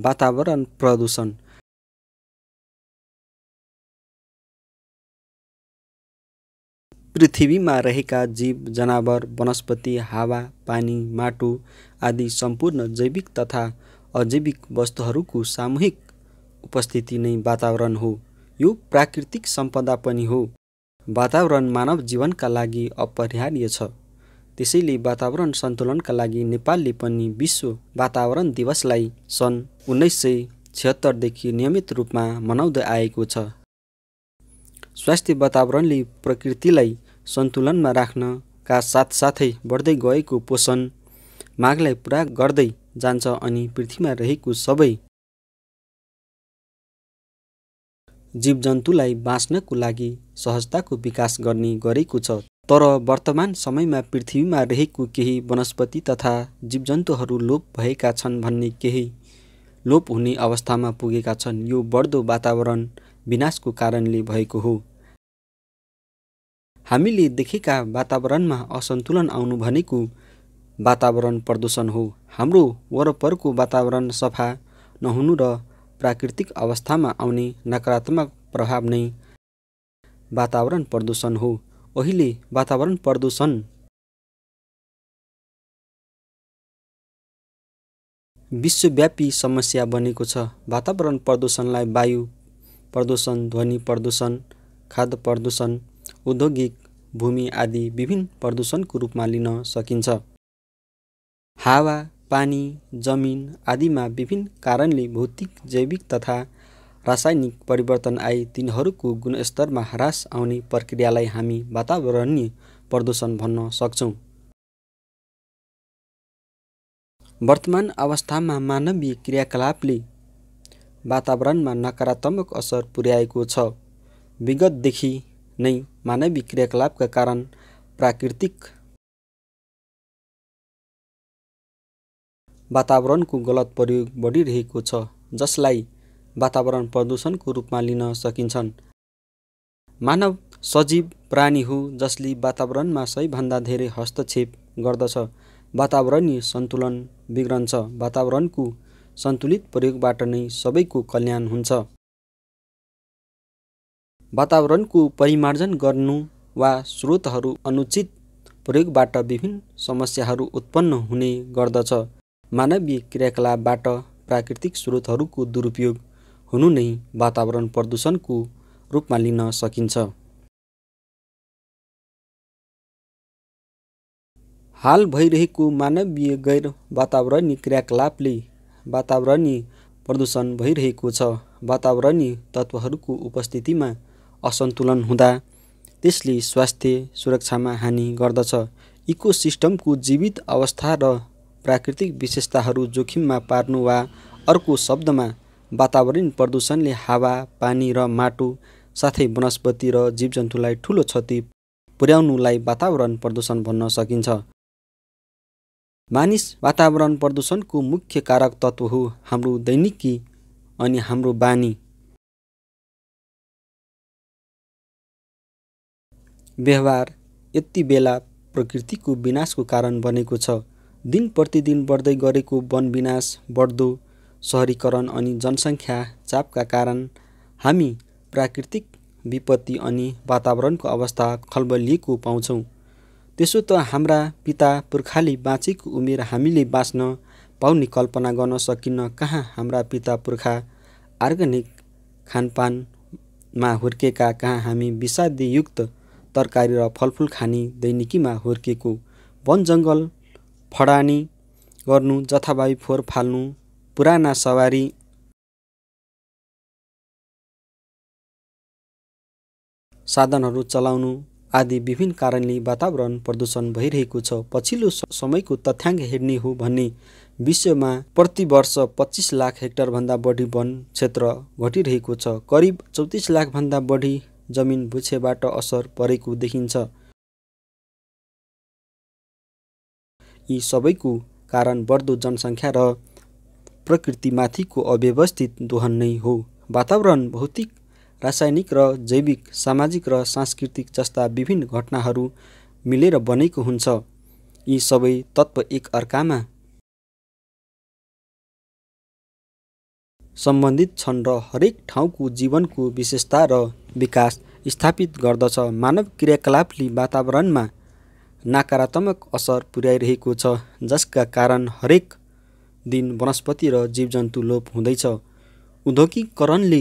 वातावरण प्रदूषण पृथ्वीमा रहेका जीव जनावर वनस्पति हावा पानी माटो आदि सम्पूर्ण जैविक तथा अजैविक वस्तुहरूको सामूहिक उपस्थिति नै वातावरण हो यो प्राकृतिक सम्पदा पनि हो वातावरण मानव जीवनका लागि अपरिहार्य छ त्यसैले वातावरण सन्तुलनका लागि नेपालले पनि विश्व वातावरण दिवसलाई सन् उन्नाइस सय छिहत्तरदेखि नियमित रूपमा मनाउँदै आएको छ स्वास्थ्य वातावरणले प्रकृतिलाई सन्तुलनमा राख्नका साथसाथै बढ्दै गएको पोषण मागलाई पुरा गर्दै जान्छ अनि पृथ्वीमा रहेको सबै जीवजन्तुलाई बाँच्नको लागि सहजताको विकास गर्ने गरेको छ तर वर्तमान समयमा पृथ्वीमा रहेको केही वनस्पति तथा जीवजन्तुहरू लोप भएका छन् भन्ने केही लोप हुने अवस्थामा पुगेका छन् यो बढ्दो वातावरण विनाशको कारणले भएको हो हामीले देखेका वातावरणमा असन्तुलन आउनु भनेको वातावरण प्रदूषण हो हाम्रो वरपरको वातावरण सफा नहुनु र प्राकृतिक अवस्थामा आउने नकारात्मक प्रभाव नै वातावरण प्रदूषण हो अहिले वातावरण प्रदूषण विश्वव्यापी समस्या बनेको छ वातावरण प्रदूषणलाई वायु प्रदूषण ध्वनि प्रदूषण खाद्य प्रदूषण औद्योगिक भूमि आदि विभिन्न प्रदूषणको रूपमा लिन सकिन्छ हावा पानी जमिन आदिमा विभिन्न कारणले भौतिक जैविक तथा रासायनिक परिवर्तन आई तिनीहरूको गुणस्तरमा ह्रास आउने प्रक्रियालाई हामी वातावरणीय प्रदूषण भन्न सक्छौँ वर्तमान अवस्थामा मानवीय क्रियाकलापले वातावरणमा नकारात्मक असर पुर्याएको छ विगतदेखि नै मानवीय क्रियाकलापका कारण प्राकृतिक वातावरणको गलत प्रयोग बढिरहेको छ जसलाई वातावरण प्रदूषणको रूपमा लिन सकिन्छन् मानव सजीव प्राणी हो जसले वातावरणमा सबैभन्दा धेरै हस्तक्षेप गर्दछ वातावरणीय सन्तुलन बिग्रन्छ वातावरणको सन्तुलित प्रयोगबाट नै सबैको कल्याण हुन्छ वातावरणको परिमार्जन गर्नु वा स्रोतहरू अनुचित प्रयोगबाट विभिन्न समस्याहरू उत्पन्न हुने गर्दछ मानवीय क्रियाकलापबाट प्राकृतिक स्रोतहरूको दुरुपयोग हुनु नै वातावरण प्रदूषणको रूपमा लिन सकिन्छ हाल भइरहेको मानवीय गैर वातावरणीय क्रियाकलापले वातावरणीय प्रदूषण भइरहेको छ वातावरणीय तत्त्वहरूको उपस्थितिमा असन्तुलन हुँदा त्यसले स्वास्थ्य सुरक्षामा हानि गर्दछ इको सिस्टमको जीवित अवस्था र प्राकृतिक विशेषताहरू जोखिममा पार्नु वा अर्को शब्दमा वातावरण प्रदूषणले हावा पानी र माटो साथै वनस्पति र जीवजन्तुलाई ठुलो क्षति पुर्याउनुलाई वातावरण प्रदूषण भन्न सकिन्छ मानिस वातावरण प्रदूषणको मुख्य कारक तत्त्व हो हाम्रो दैनिकी अनि हाम्रो बानी व्यवहार यति बेला प्रकृतिको विनाशको कारण बनेको छ दिन प्रतिदिन बढ्दै गरेको वन विनाश बढ्दो सहरीकरण अनि जनसङ्ख्या चापका कारण हामी प्राकृतिक विपत्ति अनि वातावरणको अवस्था खलबलिएको पाउँछौँ त्यसो त हाम्रा पिता पुर्खाले बाँचेको उमेर हामीले बाँच्न पाउने कल्पना गर्न सकिन्न कहाँ हाम्रा पिता पुर्खा अर्ग्यानिक खानपानमा हुर्केका कहाँ हामी विषादीयुक्त तरकारी र फलफुल खाने दैनिकीमा हुर्केको वन जङ्गल फडानी गर्नु जथाभावी फोहोर फाल्नु पुराना सवारी साधनहरू चलाउनु आदि विभिन्न कारणले वातावरण प्रदूषण भइरहेको छ पछिल्लो समयको तथ्याङ्क हेर्ने हो भने विश्वमा प्रतिवर्ष पच्चिस लाख हेक्टरभन्दा बढी वन क्षेत्र घटिरहेको छ करिब चौतिस लाखभन्दा बढी जमिन बुछेबाट असर परेको देखिन्छ यी सबैको कारण बढ्दो जनसङ्ख्या र प्रकृतिमाथिको अव्यवस्थित दोहन नै हो वातावरण भौतिक रासायनिक र जैविक सामाजिक र सांस्कृतिक जस्ता विभिन्न घटनाहरू मिलेर बनेको हुन्छ यी सबै तत्त्व एक अर्कामा सम्बन्धित छन् र हरेक ठाउँको जीवनको विशेषता र विकास स्थापित गर्दछ मानव क्रियाकलापले वातावरणमा नकारात्मक असर पुर्याइरहेको छ जसका कारण हरेक दिन वनस्पति र जीवजन्तु लोप हुँदैछ उद्योगिकरणले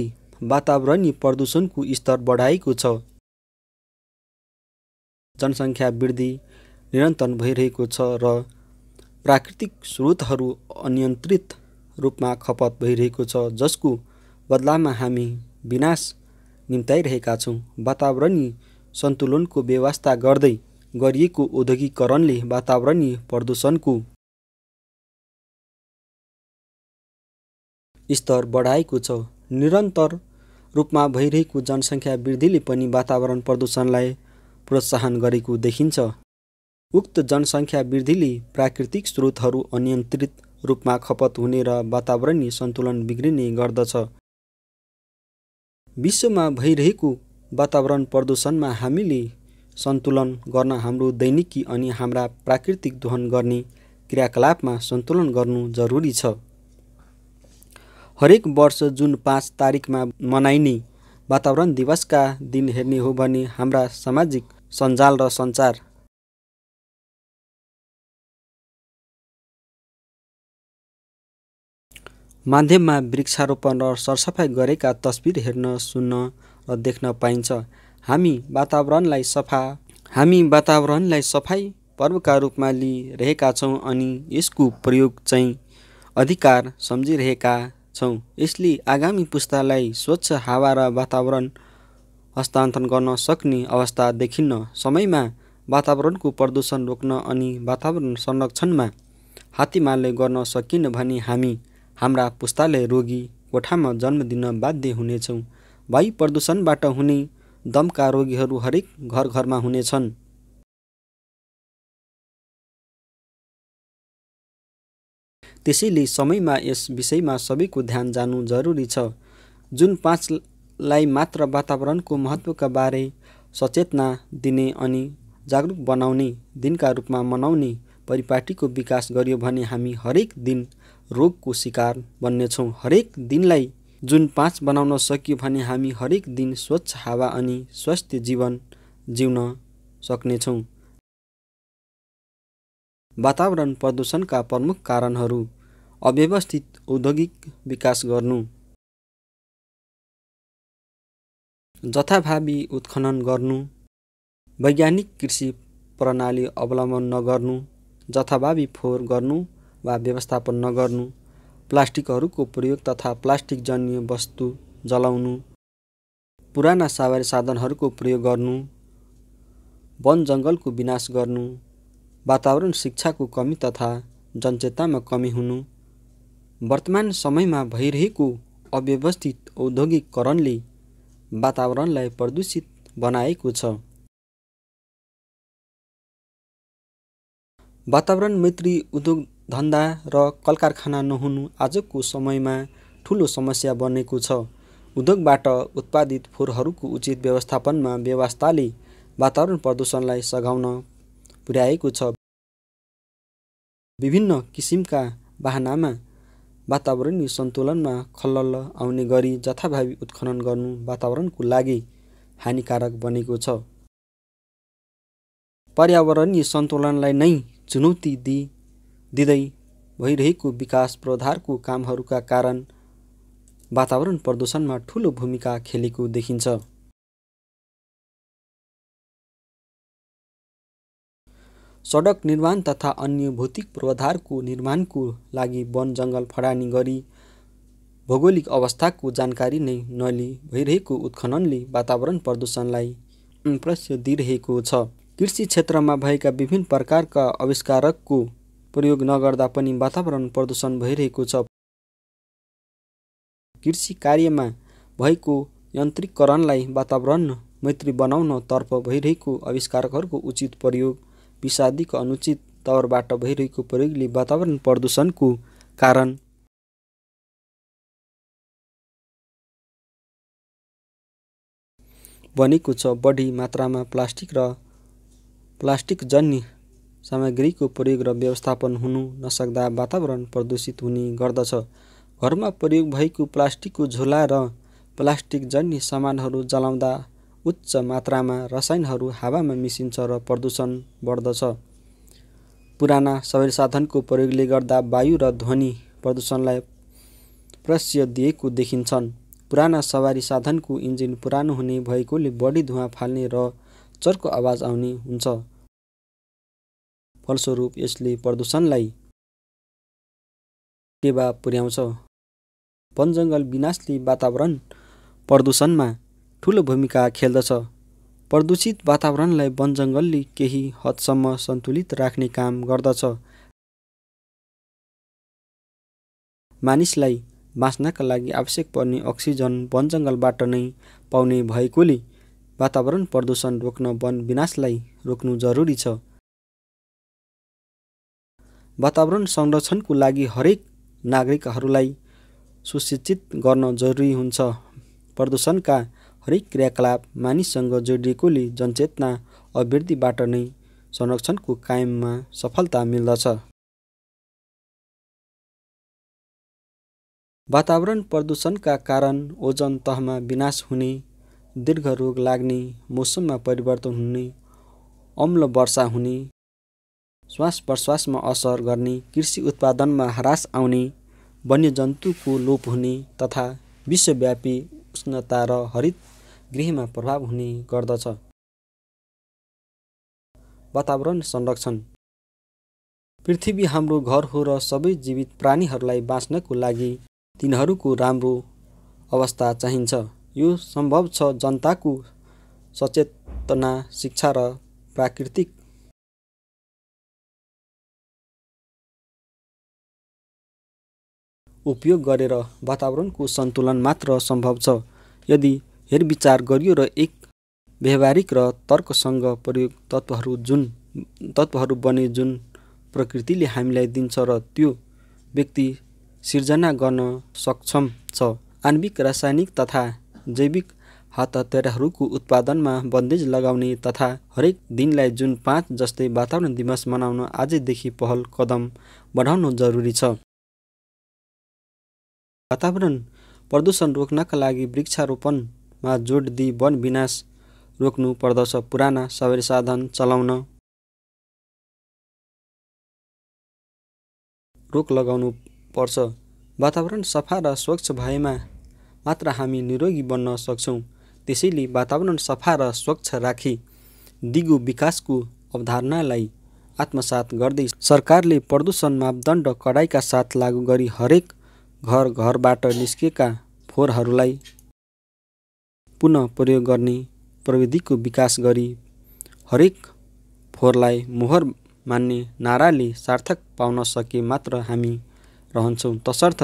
वातावरणीय प्रदूषणको स्तर बढाएको छ जनसङ्ख्या वृद्धि निरन्तर भइरहेको छ र प्राकृतिक स्रोतहरू अनियन्त्रित रूपमा खपत भइरहेको छ जसको बदलामा हामी विनाश निम्ताइरहेका छौँ वातावरणीय सन्तुलनको व्यवस्था गर्दै गरिएको औद्योगिकरणले वातावरणीय प्रदूषणको स्तर बढाएको छ निरन्तर रूपमा भइरहेको जनसङ्ख्या वृद्धिले पनि वातावरण प्रदूषणलाई प्रोत्साहन गरेको देखिन्छ उक्त जनसङ्ख्या वृद्धिले प्राकृतिक स्रोतहरू अनियन्त्रित रूपमा खपत हुने र वातावरणीय सन्तुलन बिग्रिने गर्दछ विश्वमा भइरहेको वातावरण प्रदूषणमा हामीले सन्तुलन गर्न हाम्रो दैनिकी अनि हाम्रा प्राकृतिक दोहन गर्ने क्रियाकलापमा सन्तुलन गर्नु जरुरी छ हरेक वर्ष जुन पाँच तारिकमा मनाइने वातावरण दिवसका दिन हेर्ने हो भने हाम्रा सामाजिक सञ्जाल र सञ्चार माध्यममा वृक्षारोपण र सरसफाइ गरेका तस्बिर हेर्न सुन्न र देख्न पाइन्छ हामी वातावरणलाई सफा हामी वातावरणलाई सफाइ पर्वका रूपमा लिइरहेका छौँ अनि यसको प्रयोग चाहिँ अधिकार सम्झिरहेका छौँ यसले आगामी पुस्तालाई स्वच्छ हावा र वातावरण हस्तान्तरण गर्न सक्ने अवस्था देखिन्न समयमा वातावरणको प्रदूषण रोक्न अनि वातावरण संरक्षणमा हात्तीमाले गर्न सकिन भने हामी हाम्रा पुस्ताले रोगी कोठामा जन्म दिन बाध्य हुनेछौँ वायु प्रदूषणबाट हुने दमका रोगीहरू हरेक घर घरमा हुनेछन् त्यसैले समयमा यस विषयमा सबैको ध्यान जानु जरुरी छ जुन पाँचलाई मात्र वातावरणको महत्त्वका बारे सचेतना दिने अनि जागरुक बनाउने दिनका रूपमा मनाउने परिपाटीको विकास गर्यो भने हामी हरेक दिन रोगको शिकार बन्नेछौँ हरेक दिनलाई जुन पाँच बनाउन सकियो भने हामी हरेक दिन स्वच्छ हावा अनि स्वस्थ जीवन जिउन सक्नेछौँ वातावरण प्रदूषणका प्रमुख कारणहरू अव्यवस्थित औद्योगिक विकास गर्नु जथाभावी उत्खनन गर्नु वैज्ञानिक कृषि प्रणाली अवलम्बन नगर्नु जथाभावी फोहोर गर्नु वा व्यवस्थापन नगर्नु प्लास्टिकहरूको प्रयोग तथा प्लास्टिकजन्य वस्तु जलाउनु पुराना सवारी साधनहरूको प्रयोग गर्नु वन जङ्गलको विनाश गर्नु वातावरण शिक्षाको कमी तथा जनचेतनामा कमी हुनु वर्तमान समयमा भइरहेको अव्यवस्थित औद्योगिकरणले वातावरणलाई प्रदूषित बनाएको छ वातावरण मैत्री उद्योग धन्दा र कलकारखाना नहुनु आजको समयमा ठुलो समस्या बनेको छ उद्योगबाट उत्पादित फोहोरहरूको उचित व्यवस्थापनमा व्यवस्थाले वातावरण प्रदूषणलाई सघाउन पुर्याएको छ विभिन्न किसिमका बाहनामा वातावरणीय सन्तुलनमा खलल आउने गरी जथाभावी उत्खनन गर्नु वातावरणको लागि हानिकारक बनेको छ पर्यावरणीय सन्तुलनलाई नै चुनौती दि दिँदै भइरहेको विकास प्रधारको कामहरूका कारण वातावरण प्रदूषणमा ठुलो भूमिका खेलेको देखिन्छ सडक निर्माण तथा अन्य भौतिक पूर्वाधारको निर्माणको लागि वन जङ्गल फडानी गरी भौगोलिक अवस्थाको जानकारी नै नलिई भइरहेको उत्खननले वातावरण प्रदूषणलाई प्रश्य दिइरहेको छ कृषि क्षेत्रमा भएका विभिन्न प्रकारका आविष्कारकको प्रयोग नगर्दा पनि वातावरण प्रदूषण भइरहेको छ कृषि कार्यमा भएको यन्त्रीकरणलाई वातावरण मैत्री बनाउनतर्फ भइरहेको आविष्कारकहरूको उचित प्रयोग विषादीको अनुचित तवरबाट भइरहेको प्रयोगले वातावरण प्रदूषणको कारण बनेको छ बढी मात्रामा प्लास्टिक र प्लास्टिक जन्य सामग्रीको प्रयोग र व्यवस्थापन हुनु नसक्दा वातावरण प्रदूषित हुने गर्दछ घरमा प्रयोग भएको प्लास्टिकको झोला र प्लास्टिक जन्य सामानहरू जलाउँदा उच्च मात्रामा रसायनहरू हावामा मिसिन्छ र प्रदूषण बढ्दछ पुराना सवारी साधनको प्रयोगले गर्दा वायु र ध्वनि प्रदूषणलाई प्रश्य दिएको देखिन्छन् पुराना सवारी साधनको इन्जिन पुरानो हुने भएकोले बढी धुवाँ फाल्ने र चर्को आवाज आउने हुन्छ फलस्वरूप यसले प्रदूषणलाई टेवा पुर्याउँछ वनजङ्गल विनाशले वातावरण प्रदूषणमा ठुलो भूमिका खेल्दछ प्रदूषित वातावरणलाई वनजङ्गलले केही हदसम्म सन्तुलित राख्ने काम गर्दछ मानिसलाई बाँच्नका लागि आवश्यक पर्ने अक्सिजन वनजङ्गलबाट नै पाउने भएकोले वातावरण प्रदूषण रोक्न वन विनाशलाई रोक्नु जरुरी छ वातावरण संरक्षणको लागि हरेक नागरिकहरूलाई सुशिक्षित गर्न जरुरी हुन्छ प्रदूषणका हरेक क्रियाकलाप मानिससँग जोडिएकोले जनचेतना अभिवृद्धिबाट नै संरक्षणको कायममा सफलता मिल्दछ वातावरण प्रदूषणका कारण ओजन तहमा विनाश हुने दीर्घ रोग लाग्ने मौसममा परिवर्तन हुने अम्ल वर्षा हुने श्वास प्रश्वासमा असर गर्ने कृषि उत्पादनमा ह्रास आउने वन्यजन्तुको लोप हुने तथा विश्वव्यापी उष्णता र हरित गृहमा प्रभाव हुने गर्दछ वातावरण संरक्षण पृथ्वी हाम्रो घर हो र सबै जीवित प्राणीहरूलाई बाँच्नको लागि तिनीहरूको राम्रो अवस्था चाहिन्छ यो सम्भव छ जनताको सचेतना शिक्षा र प्राकृतिक उपयोग गरेर वातावरणको सन्तुलन मात्र सम्भव छ यदि हेरविचार गरियो र एक व्यवहारिक र तर्कसँग प्रयोग तत्त्वहरू जुन तत्त्वहरू बने जुन प्रकृतिले हामीलाई दिन्छ र त्यो व्यक्ति सिर्जना गर्न सक्षम छ आणविक रासायनिक तथा जैविक हात हतियारहरूको उत्पादनमा बन्देज लगाउने तथा हरेक दिनलाई जुन पाँच जस्तै वातावरण दिवस मनाउन आजदेखि पहल कदम बढाउनु जरुरी छ वातावरण प्रदूषण रोक्नका लागि वृक्षारोपण मा जोड दिई वन विनाश रोक्नु पर्दछ पुराना सबै साधन चलाउन रोक लगाउनु पर्छ वातावरण सफा र स्वच्छ भएमा मात्र हामी निरोगी बन्न सक्छौँ त्यसैले वातावरण सफा र स्वच्छ राखी दिगो विकासको अवधारणालाई आत्मसात गर्दै सरकारले प्रदूषण मापदण्ड कडाइका साथ लागू गरी हरेक घर घरबाट निस्किएका फोहोरहरूलाई पुनः प्रयोग गर्ने प्रविधिको विकास गरी हरेक फोहोरलाई मोहर मान्ने नाराले सार्थक पाउन सके मात्र हामी रहन्छौँ तसर्थ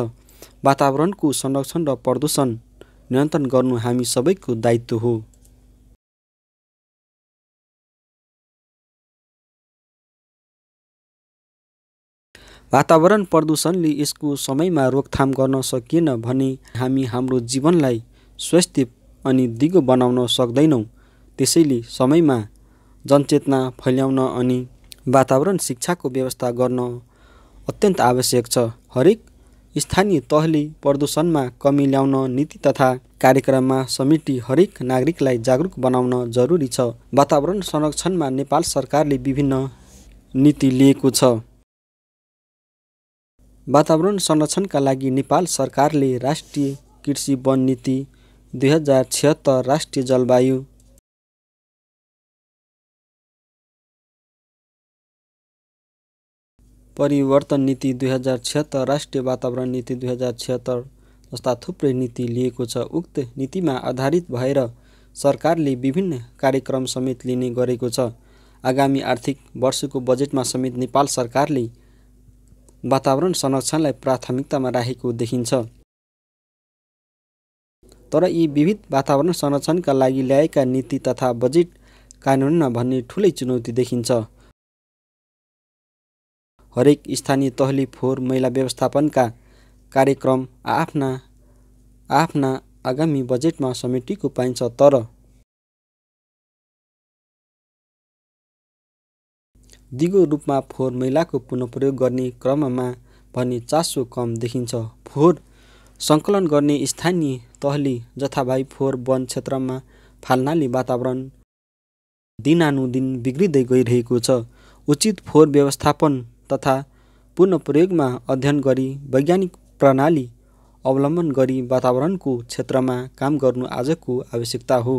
वातावरणको संरक्षण र प्रदूषण नियन्त्रण गर्नु हामी सबैको दायित्व हो वातावरण प्रदूषणले यसको समयमा रोकथाम गर्न सकिएन भने हामी हाम्रो जीवनलाई स्वास्थ्य अनि दिगो बनाउन सक्दैनौँ त्यसैले समयमा जनचेतना फैल्याउन अनि वातावरण शिक्षाको व्यवस्था गर्न अत्यन्त आवश्यक छ हरेक स्थानीय तहले प्रदूषणमा कमी ल्याउन नीति तथा कार्यक्रममा समिति हरेक नागरिकलाई जागरुक बनाउन जरुरी छ वातावरण संरक्षणमा नेपाल सरकारले विभिन्न नीति लिएको छ वातावरण संरक्षणका लागि नेपाल सरकारले राष्ट्रिय कृषि वन नीति दुई हजार छिहत्तर राष्ट्रिय जलवायु परिवर्तन नीति दुई हजार छिहत्तर राष्ट्रिय वातावरण नीति दुई हजार छिहत्तर जस्ता थुप्रै नीति लिएको छ उक्त नीतिमा आधारित भएर सरकारले विभिन्न कार्यक्रम समेत लिने गरेको छ आगामी आर्थिक वर्षको बजेटमा समेत नेपाल सरकारले वातावरण संरक्षणलाई प्राथमिकतामा राखेको देखिन्छ तर यी विविध वातावरण संरक्षणका लागि ल्याएका नीति तथा बजेट कानुन भन्ने ठुलै चुनौती देखिन्छ हरेक स्थानीय तहली फोहोर मैला व्यवस्थापनका कार्यक्रम आफ्ना आफ्ना आगामी बजेटमा समेटेको पाइन्छ तर दिगो रूपमा फोहोर मैलाको प्रयोग गर्ने क्रममा भने चासो कम देखिन्छ फोहोर सङ्कलन गर्ने स्थानीय तहली जथाभाइ फोहोर वन क्षेत्रमा फाल्नाले वातावरण दिनानुदिन बिग्रिँदै गइरहेको छ उचित फोहोर व्यवस्थापन तथा पुनः प्रयोगमा अध्ययन गरी वैज्ञानिक प्रणाली अवलम्बन गरी वातावरणको क्षेत्रमा काम गर्नु आजको आवश्यकता हो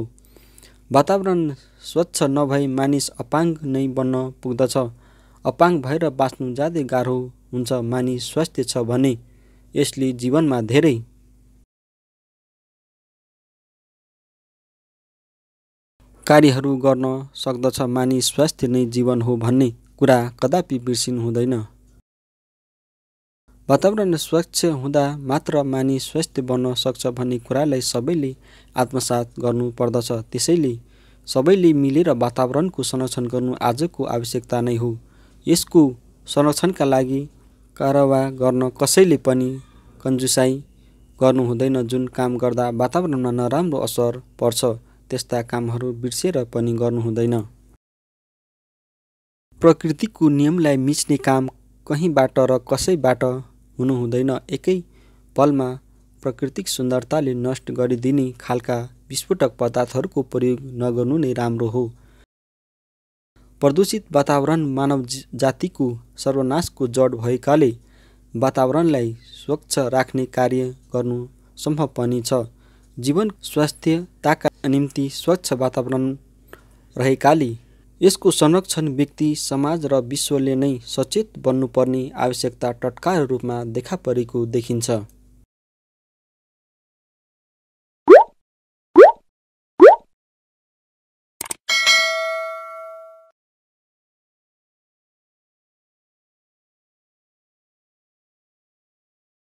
वातावरण स्वच्छ नभए मानिस अपाङ्ग नै बन्न पुग्दछ अपाङ्ग भएर बाँच्नु ज्यादै गाह्रो हुन्छ मानिस स्वास्थ्य छ भने यसले जीवनमा धेरै कार्यहरू गर्न सक्दछ मानिस स्वास्थ्य नै जीवन हो भन्ने कुरा कदापि बिर्सिनु हुँदैन वातावरण स्वच्छ हुँदा मात्र मानिस स्वस्थ बन्न सक्छ भन्ने कुरालाई सबैले आत्मसात गर्नुपर्दछ त्यसैले सबैले मिलेर वातावरणको संरक्षण गर्नु आजको आवश्यकता नै हो यसको संरक्षणका लागि कारवा गर्न कसैले पनि कन्जुसाई गर्नु हुँदैन जुन काम गर्दा वातावरणमा नराम्रो असर पर्छ त्यस्ता कामहरू बिर्सेर पनि गर्नु हुँदैन प्रकृतिको नियमलाई मिच्ने काम कहीँबाट र कसैबाट हुनुहुँदैन एकै पलमा प्राकृतिक सुन्दरताले नष्ट गरिदिने खालका विस्फोटक पदार्थहरूको प्रयोग नगर्नु नै राम्रो हो प्रदूषित वातावरण मानव जातिको सर्वनाशको जड भएकाले वातावरणलाई स्वच्छ राख्ने कार्य गर्नु सम्भव पनि छ जीवन स्वास्थ्यताका निम्ति स्वच्छ वातावरण रहेकाले यसको संरक्षण व्यक्ति समाज र विश्वले नै सचेत बन्नुपर्ने आवश्यकता टटकार रूपमा देखा परेको देखिन्छ